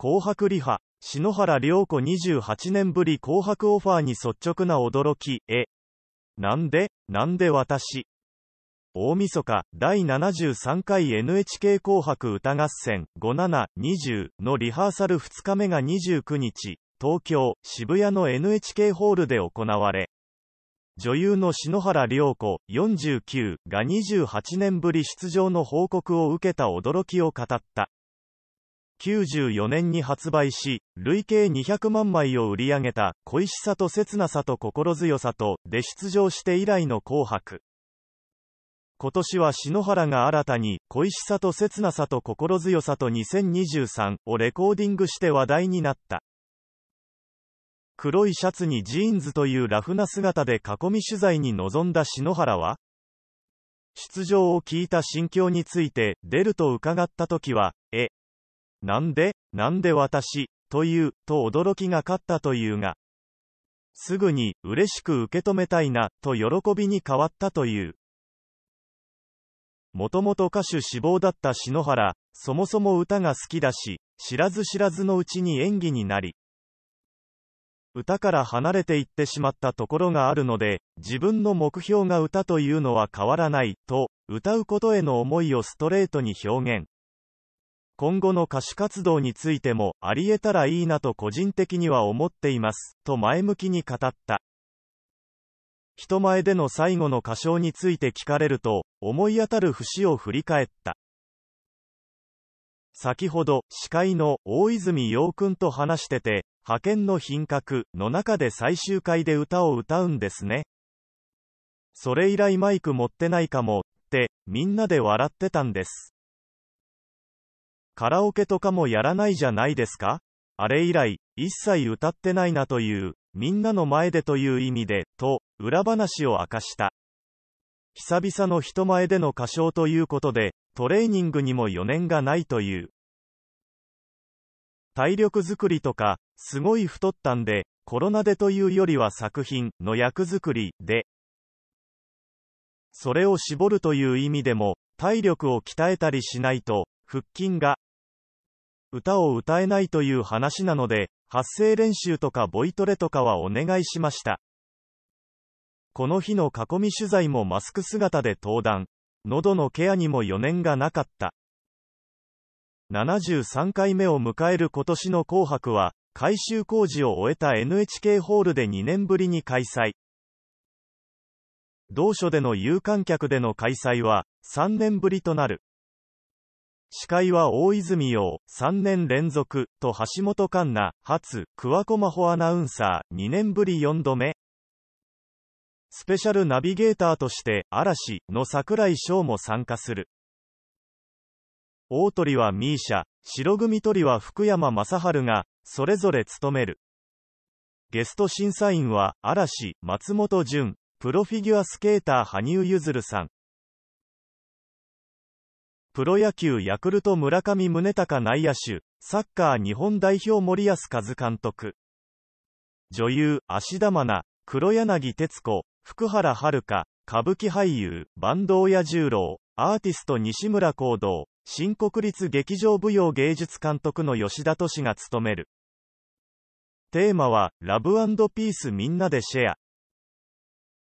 紅白リハ、篠原涼子28年ぶり紅白オファーに率直な驚き、え、なんで、なんで私。大晦日、第73回 NHK 紅白歌合戦5720のリハーサル2日目が29日、東京、渋谷の NHK ホールで行われ、女優の篠原涼子49が28年ぶり出場の報告を受けた驚きを語った。1994年に発売し、累計200万枚を売り上げた、恋しさと切なさと心強さと、で出場して以来の紅白。今年は篠原が新たに、恋しさと切なさと心強さと2023をレコーディングして話題になった。黒いシャツにジーンズというラフな姿で囲み取材に臨んだ篠原は、出場を聞いた心境について、出ると伺った時は、え、なんで、なんで私、という、と驚きが勝ったというが、すぐに、嬉しく受け止めたいな、と喜びに変わったという。もともと歌手志望だった篠原、そもそも歌が好きだし、知らず知らずのうちに演技になり、歌から離れていってしまったところがあるので、自分の目標が歌というのは変わらない、と、歌うことへの思いをストレートに表現。今後の歌手活動についても、ありえたらいいなと個人的には思っています、と前向きに語った。人前での最後の歌唱について聞かれると、思い当たる節を振り返った。先ほど、司会の大泉洋君と話してて、派遣の品格の中で最終回で歌を歌うんですね。それ以来マイク持ってないかも、って、みんなで笑ってたんです。カラオケとかもやらないじゃないですかあれ以来、一切歌ってないなという、みんなの前でという意味で、と、裏話を明かした。久々の人前での歌唱ということで、トレーニングにも余念がないという。体力づくりとか、すごい太ったんで、コロナでというよりは作品の役作りで、それを絞るという意味でも、体力を鍛えたりしないと、腹筋が歌を歌えないという話なので、発声練習とかボイトレとかはお願いしました。この日の囲み取材もマスク姿で登壇。喉のケアにも余念がなかった。73回目を迎える今年の紅白は、改修工事を終えた NHK ホールで2年ぶりに開催。同所での有観客での開催は、3年ぶりとなる。司会は大泉洋、3年連続、と橋本環奈、初、桑子真帆アナウンサー、2年ぶり4度目。スペシャルナビゲーターとして、嵐の櫻井翔も参加する。大鳥は misia、白組鳥は福山雅治が、それぞれ務める。ゲスト審査員は、嵐、松本潤、プロフィギュアスケーター羽生結弦さん。プロ野球ヤクルト村上宗隆内野手、サッカー日本代表森保一監督。女優、芦田愛菜、黒柳徹子、福原遥、歌舞伎俳優、坂東弥十郎、アーティスト西村行動、新国立劇場舞踊芸術監督の吉田敏が務める。テーマは、ラブピースみんなでシェア。